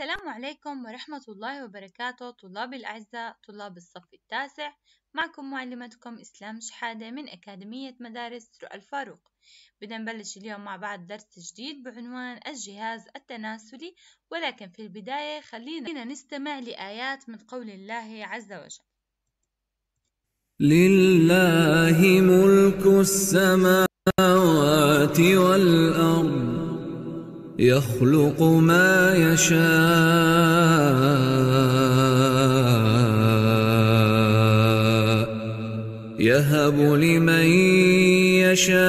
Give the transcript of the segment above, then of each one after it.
السلام عليكم ورحمة الله وبركاته طلاب الأعزاء طلاب الصف التاسع معكم معلمتكم إسلام شحادة من أكاديمية مدارس رؤى الفاروق بدنا نبلش اليوم مع بعض درس جديد بعنوان الجهاز التناسلي ولكن في البداية خلينا نستمع لآيات من قول الله عز وجل لله ملك السماوات والأرض يخلق ما يشاء يهب لمن يشاء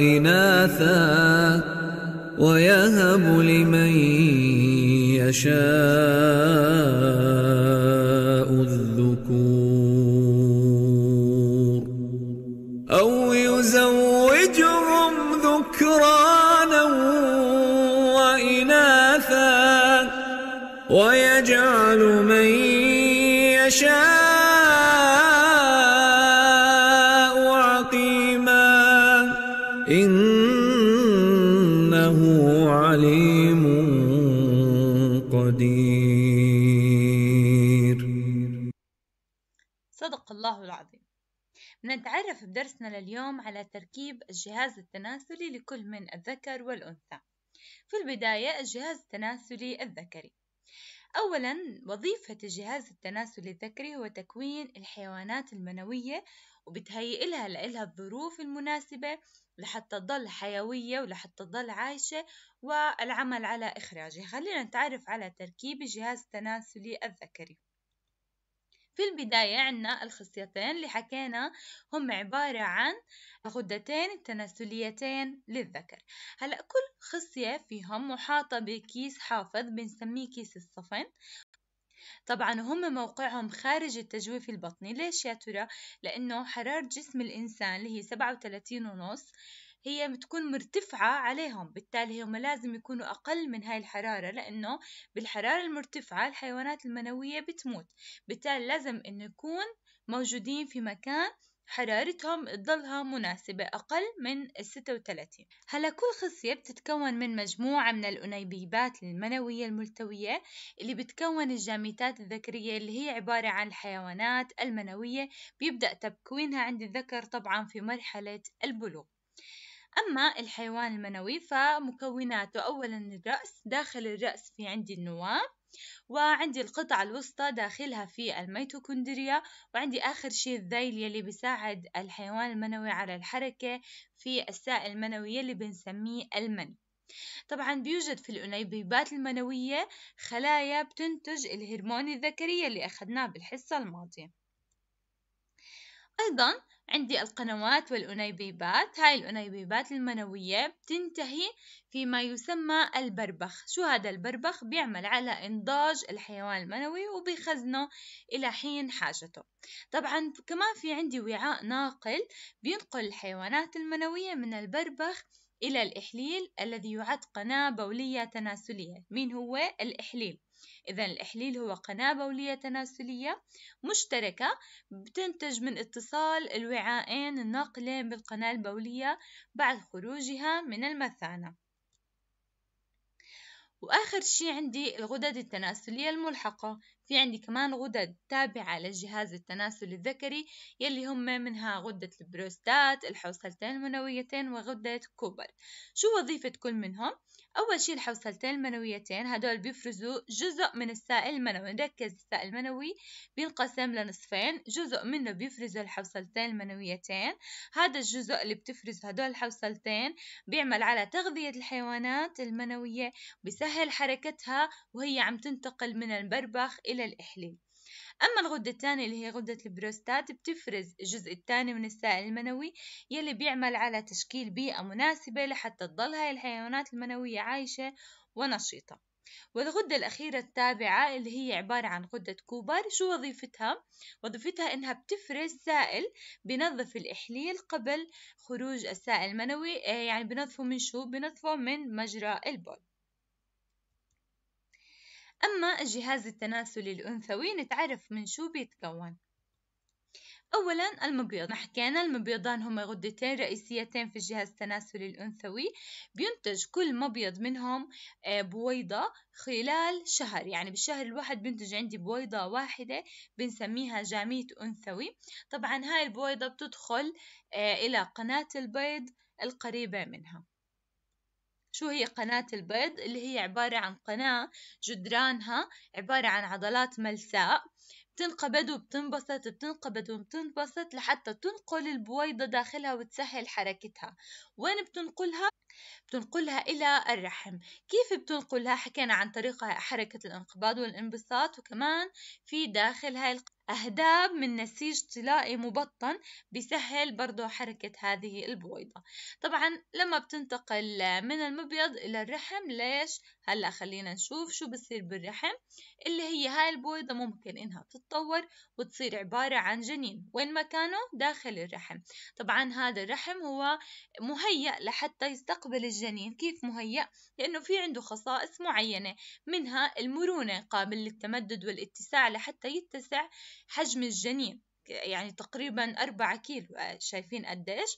إناثا ويهب لمن يشاء ويجعل من يشاء عقيما إنه عليم قدير صدق الله العظيم نتعرف بدرسنا لليوم على تركيب الجهاز التناسلي لكل من الذكر والأنثى في البداية الجهاز التناسلي الذكري أولا وظيفة الجهاز التناسلي الذكري هو تكوين الحيوانات المنوية وبتهيئ لها لإلها الظروف المناسبة لحتى تضل حيوية ولحتى تضل عايشة والعمل على إخراجه خلينا نتعرف على تركيب الجهاز التناسلي الذكري في البداية عنا الخصيتين اللي حكينا هم عبارة عن غدتين تناسليتين للذكر هلأ كل خصية فيهم محاطة بكيس حافظ بنسميه كيس الصفن طبعا هم موقعهم خارج التجويف البطني ليش يا ترى؟ لأنه حرارة جسم الإنسان اللي هي 37 ونص هي بتكون مرتفعة عليهم بالتالي هم لازم يكونوا أقل من هاي الحرارة لأنه بالحرارة المرتفعة الحيوانات المنوية بتموت بالتالي لازم إنه يكون موجودين في مكان حرارتهم تظلها مناسبة أقل من 36 هلا كل خصية بتتكون من مجموعة من الأنيبيبات المنوية الملتوية اللي بتكون الجاميتات الذكرية اللي هي عبارة عن الحيوانات المنوية بيبدأ تكوينها عند الذكر طبعا في مرحلة البلوغ أما الحيوان المنوي فمكوناته أولا الرأس داخل الرأس في عندي النواة وعندي القطعة الوسطى داخلها في الميتوكوندريا وعندي آخر شيء الذيل يلي بيساعد الحيوان المنوي على الحركة في السائل المنوي يلي بنسميه المني طبعا بيوجد في الأنيبيبات المنوية خلايا بتنتج الهرمون الذكري اللي أخذناه بالحصة الماضية أيضا عندي القنوات والأنيبيبات هاي الأنيبيبات المنوية بتنتهي فيما يسمى البربخ شو هذا البربخ بيعمل على إنضاج الحيوان المنوي وبيخزنه إلى حين حاجته طبعا كمان في عندي وعاء ناقل بينقل الحيوانات المنوية من البربخ إلى الإحليل الذي يعد قناة بولية تناسلية مين هو الإحليل إذا الإحليل هو قناة بولية تناسلية مشتركة بتنتج من اتصال الوعاءين الناقلين بالقناة البولية بعد خروجها من المثانة وآخر شي عندي الغدد التناسلية الملحقة في عندي كمان غدد تابعة للجهاز التناسل الذكري يلي هم منها غدة البروستات الحوصلتين المنويتين وغدة كوبر شو وظيفة كل منهم؟ أول شي الحوصلتين المنويتين هدول بيفرزوا جزء من السائل المنوي نركز السائل المنوي بينقسم لنصفين جزء منه بيفرزه الحوصلتين المنويتين هذا الجزء اللي بتفرز هدول الحوصلتين بيعمل على تغذية الحيوانات المنوية بيسهل حركتها وهي عم تنتقل من البربخ إلى الإحليل أما الغدة الثانية اللي هي غدة البروستات بتفرز الجزء الثاني من السائل المنوي يلي بيعمل على تشكيل بيئة مناسبة لحتى تضل هاي الحيوانات المنوية عايشة ونشيطة والغدة الأخيرة التابعة اللي هي عبارة عن غدة كوبر شو وظيفتها؟ وظيفتها إنها بتفرز سائل بنظف الإحليل قبل خروج السائل المنوي آه، يعني بنظفه من شو؟ بنظفه من مجرى البول أما الجهاز التناسلي الأنثوي نتعرف من شو بيتكون أولا المبيض ما حكينا المبيضان هما غدتين رئيسيتين في الجهاز التناسلي الأنثوي بينتج كل مبيض منهم آه، بويضة خلال شهر يعني بالشهر الواحد بينتج عندي بويضة واحدة بنسميها جاميت أنثوي طبعا هاي البويضة بتدخل آه، إلى قناة البيض القريبة منها شو هي قناة البيض اللي هي عبارة عن قناة جدرانها عبارة عن عضلات ملساء بتنقبض وبتنبسط بتنقبض وبتنبسط لحتى تنقل البويضة داخلها وتسهل حركتها وين بتنقلها؟ بتنقلها إلى الرحم كيف بتنقلها؟ حكينا عن طريقة حركة الانقباض والانبساط وكمان في داخل هاي أهداب من نسيج طلائي مبطن بيسهل برضو حركة هذه البويضة طبعا لما بتنتقل من المبيض إلى الرحم ليش؟ هلأ خلينا نشوف شو بصير بالرحم اللي هي هاي البويضة ممكن إنها منها تتطور وتصير عبارة عن جنين وين مكانه داخل الرحم طبعا هذا الرحم هو مهيأ لحتى يستقبل الجنين كيف مهيأ لأنه في عنده خصائص معينة منها المرونة قابل للتمدد والاتساع لحتى يتسع حجم الجنين يعني تقريبا أربعة كيلو آه، شايفين قديش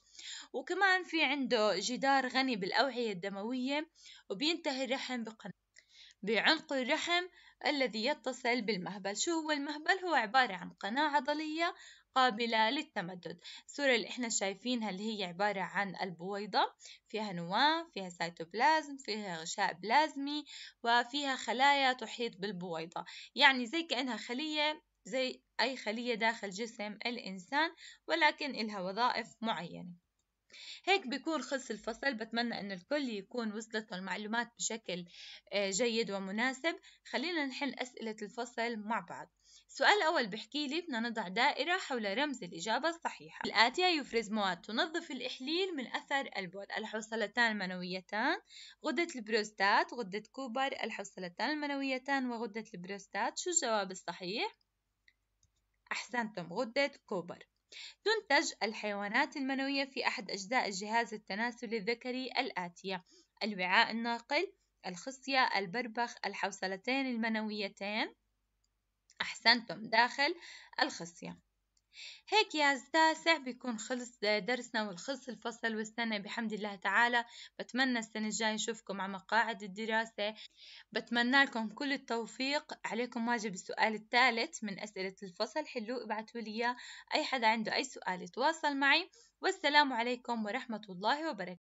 وكمان في عنده جدار غني بالأوعية الدموية وبينتهي الرحم بقناة بعنق الرحم الذي يتصل بالمهبل شو هو المهبل هو عبارة عن قناة عضلية قابلة للتمدد الصورة اللي احنا شايفينها اللي هي عبارة عن البويضة فيها نواة فيها سيتوبلازم فيها غشاء بلازمي وفيها خلايا تحيط بالبويضة يعني زي كأنها خلية زي أي خلية داخل جسم الإنسان ولكن إلها وظائف معينة هيك بيكون خلص الفصل بتمنى أن الكل يكون وصلته المعلومات بشكل آه، جيد ومناسب خلينا نحل أسئلة الفصل مع بعض السؤال الأول بحكي لي بدنا نضع دائرة حول رمز الإجابة الصحيحة الآتية يفرز مواد تنظف الإحليل من أثر البول الحوصلتان المنويتان غدة البروستات غدة كوبر الحوصلتان المنويتان وغدة البروستات شو الجواب الصحيح؟ أحسنتم غدة كوبر تنتج الحيوانات المنوية في أحد أجزاء الجهاز التناسلي الذكري الآتية الوعاء الناقل الخصية البربخ الحوصلتين المنويتين أحسنتم داخل الخصية هيك يا أعزائي بيكون خلص درسنا والخلص الفصل والسنة بحمد الله تعالى بتمنى السنة الجاية نشوفكم على مقاعد الدراسة بتمنى لكم كل التوفيق عليكم واجب السؤال الثالث من أسئلة الفصل حلو ابعتوا لي أي حدا عنده أي سؤال يتواصل معي والسلام عليكم ورحمة الله وبركاته